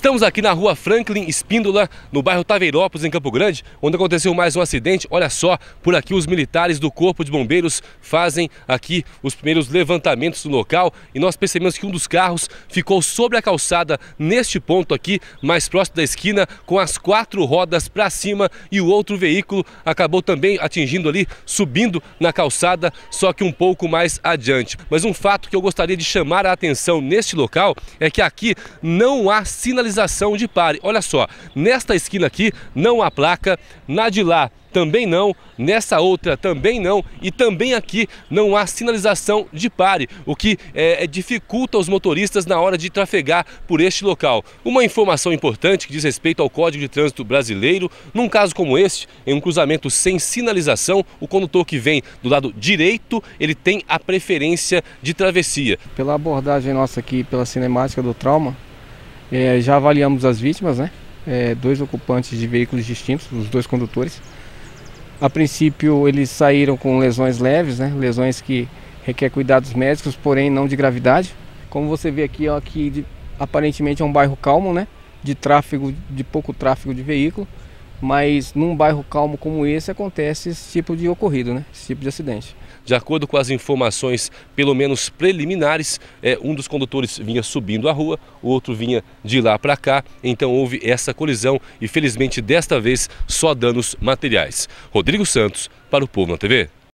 Estamos aqui na rua Franklin Espíndola, no bairro Taveirópolis, em Campo Grande, onde aconteceu mais um acidente. Olha só, por aqui os militares do Corpo de Bombeiros fazem aqui os primeiros levantamentos do local e nós percebemos que um dos carros ficou sobre a calçada neste ponto aqui, mais próximo da esquina, com as quatro rodas para cima e o outro veículo acabou também atingindo ali, subindo na calçada, só que um pouco mais adiante. Mas um fato que eu gostaria de chamar a atenção neste local é que aqui não há sinalização sinalização de pare. Olha só, nesta esquina aqui não há placa, na de lá também não, nessa outra também não e também aqui não há sinalização de pare, o que é, é, dificulta os motoristas na hora de trafegar por este local. Uma informação importante que diz respeito ao Código de Trânsito Brasileiro, num caso como este, em um cruzamento sem sinalização, o condutor que vem do lado direito, ele tem a preferência de travessia. Pela abordagem nossa aqui, pela cinemática do trauma, é, já avaliamos as vítimas, né? É, dois ocupantes de veículos distintos, os dois condutores. A princípio, eles saíram com lesões leves, né? Lesões que requer cuidados médicos, porém não de gravidade. Como você vê aqui, ó, aqui de, aparentemente é um bairro calmo, né? De tráfego, de pouco tráfego de veículo mas num bairro calmo como esse acontece esse tipo de ocorrido, né? esse tipo de acidente. De acordo com as informações, pelo menos preliminares, é, um dos condutores vinha subindo a rua, o outro vinha de lá para cá, então houve essa colisão e felizmente desta vez só danos materiais. Rodrigo Santos para o Povo na TV.